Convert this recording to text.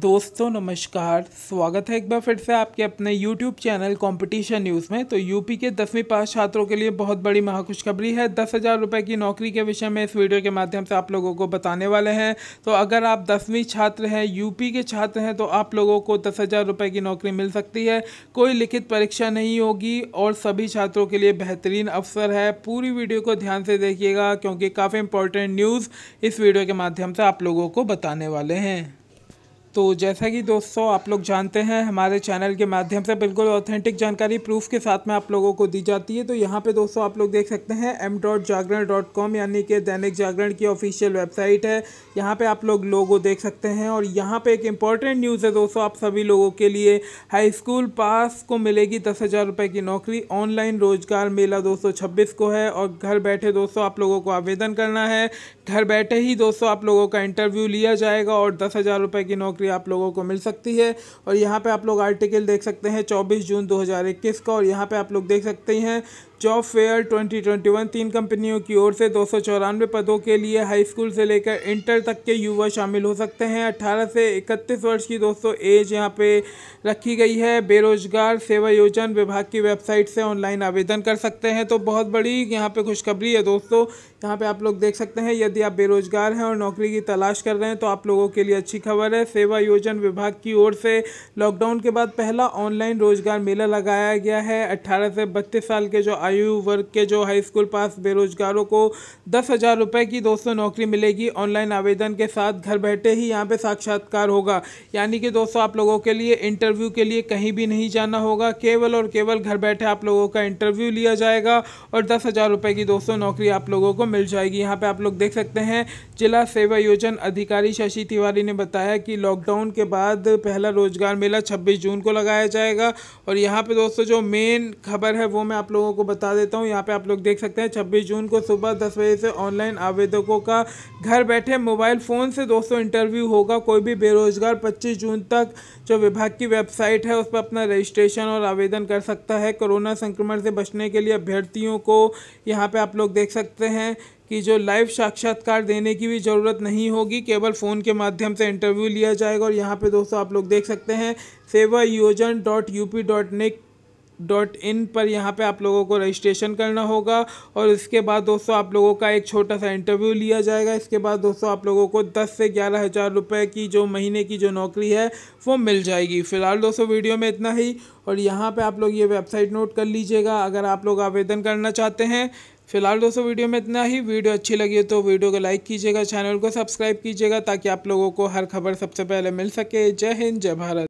दोस्तों नमस्कार स्वागत है एक बार फिर से आपके अपने YouTube चैनल कंपटीशन न्यूज़ में तो यूपी के दसवीं पास छात्रों के लिए बहुत बड़ी महाखुशखबरी है दस हज़ार रुपये की नौकरी के विषय में इस वीडियो के माध्यम से आप लोगों को बताने वाले हैं तो अगर आप दसवीं छात्र हैं यूपी के छात्र हैं तो आप लोगों को दस हज़ार की नौकरी मिल सकती है कोई लिखित परीक्षा नहीं होगी और सभी छात्रों के लिए बेहतरीन अवसर है पूरी वीडियो को ध्यान से देखिएगा क्योंकि काफ़ी इंपॉर्टेंट न्यूज़ इस वीडियो के माध्यम से आप लोगों को बताने वाले हैं तो जैसा कि दोस्तों आप लोग जानते हैं हमारे चैनल के माध्यम से बिल्कुल ऑथेंटिक जानकारी प्रूफ के साथ में आप लोगों को दी जाती है तो यहाँ पे दोस्तों आप लोग देख सकते हैं M dot Jagran dot com यानी कि दैनिक जागरण की ऑफिशियल वेबसाइट है यहाँ पे आप लोग लोगो देख सकते हैं और यहाँ पे एक इम्पॉर्टेंट न्यूज़ है दोस्तों आप सभी लोगों के लिए हाई स्कूल पास को मिलेगी दस हज़ार रुपये की नौकरी ऑनलाइन रोजगार मेला सौ छब्बीस को है और घर बैठे दोस्तों आप लोगों को आवेदन करना है घर बैठे ही दोस्तों आप लोगों का इंटरव्यू लिया जाएगा और दस हज़ार रुपये की नौकरी कॉपी आप लोगों को मिल सकती है और यहाँ पर आप लोग आर्टिकल देख सकते हैं चौबीस जून दो का और यहाँ पर आप लोग देख सकते हैं जॉब फेयर 2021 तीन कंपनियों की ओर से दो पदों के लिए हाई स्कूल से लेकर इंटर तक के युवा शामिल हो सकते हैं 18 से 31 वर्ष की दोस्तों एज यहां पे रखी गई है बेरोजगार सेवा योजन विभाग की वेबसाइट से ऑनलाइन आवेदन कर सकते हैं तो बहुत बड़ी यहाँ पे खुशखबरी है दोस्तों यहाँ पे आप लोग देख सकते हैं यदि आप बेरोजगार हैं और नौकरी की तलाश कर रहे हैं तो आप लोगों के लिए अच्छी खबर है सेवा योजन विभाग की ओर से लॉकडाउन के बाद पहला ऑनलाइन रोजगार मेला लगाया गया है अट्ठारह से बत्तीस साल के जो आयु आयु वर्ग के जो हाई स्कूल पास बेरोजगारों को दस हज़ार रुपये की दोस्तों नौकरी मिलेगी ऑनलाइन आवेदन के साथ घर बैठे ही यहाँ पे साक्षात्कार होगा यानी कि दोस्तों आप लोगों के लिए इंटरव्यू के लिए कहीं भी नहीं जाना होगा केवल और केवल घर बैठे आप लोगों का इंटरव्यू लिया जाएगा और दस हज़ार की दोस्तों नौकरी आप लोगों को मिल जाएगी यहाँ पर आप लोग देख सकते हैं जिला सेवा योजन अधिकारी शशि तिवारी ने बताया कि लॉकडाउन के बाद पहला रोजगार मेला छब्बीस जून को लगाया जाएगा और यहाँ पे दोस्तों जो मेन खबर है वो मैं आप लोगों को बता बता देता हूँ यहाँ पे आप लोग देख सकते हैं 26 जून को सुबह दस बजे से ऑनलाइन आवेदकों का घर बैठे मोबाइल फ़ोन से दोस्तों इंटरव्यू होगा कोई भी बेरोजगार 25 जून तक जो विभाग की वेबसाइट है उस पर अपना रजिस्ट्रेशन और आवेदन कर सकता है कोरोना संक्रमण से बचने के लिए अभ्यर्थियों को यहाँ पर आप लोग देख सकते हैं कि जो लाइव साक्षात्कार देने की भी ज़रूरत नहीं होगी केवल फ़ोन के माध्यम से इंटरव्यू लिया जाएगा और यहाँ पे दोस्तों आप लोग देख सकते हैं Sewa Yojan dot U P dot nic dot in पर यहाँ पे आप लोगों को रजिस्ट्रेशन करना होगा और इसके बाद दोस्तों आप लोगों का एक छोटा सा इंटरव्यू लिया जाएगा इसके बाद दोस्तों आप लोगों को दस से ग्यारह हज़ार रुपये की जो महीने की जो नौकरी है वो मिल जाएगी फ़िलहाल दोस्तों वीडियो में इतना ही और यहाँ पर आप लोग ये वेबसाइट नोट कर लीजिएगा अगर आप लोग आवेदन करना चाहते हैं फिलहाल दोस्तों वीडियो में इतना ही वीडियो अच्छी लगी है तो वीडियो को लाइक कीजिएगा चैनल को सब्सक्राइब कीजिएगा ताकि आप लोगों को हर खबर सबसे पहले मिल सके जय हिंद जय भारत